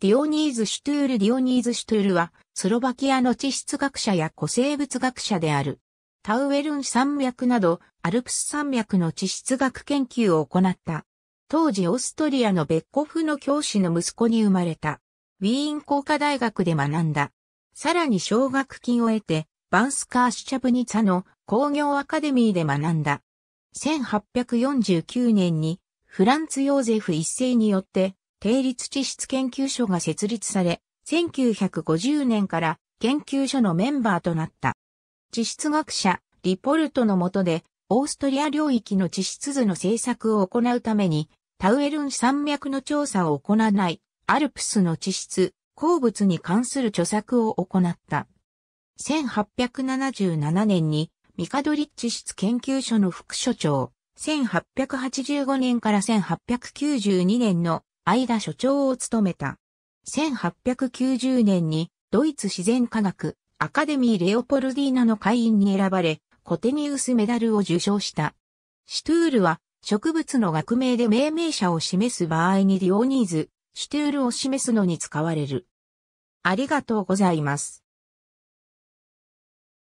ディオニーズ・シュトゥール・ディオニーズ・シュトゥールは、スロバキアの地質学者や古生物学者である。タウエルン山脈など、アルプス山脈の地質学研究を行った。当時オーストリアのベッコフの教師の息子に生まれた。ウィーン工科大学で学んだ。さらに奨学金を得て、バンスカーシチャブニツァの工業アカデミーで学んだ。1849年に、フランツ・ヨーゼフ一世によって、定律地質研究所が設立され、1950年から研究所のメンバーとなった。地質学者、リポルトの下で、オーストリア領域の地質図の制作を行うために、タウエルン山脈の調査を行わない、アルプスの地質、鉱物に関する著作を行った。1877年に、ミカドリッチ質研究所の副所長、1885年から1892年の間所長を務めた。1890年にドイツ自然科学アカデミーレオポルディーナの会員に選ばれ、コテニウスメダルを受賞した。シュトゥールは植物の学名で命名者を示す場合にディオニーズ、シュトゥールを示すのに使われる。ありがとうございます。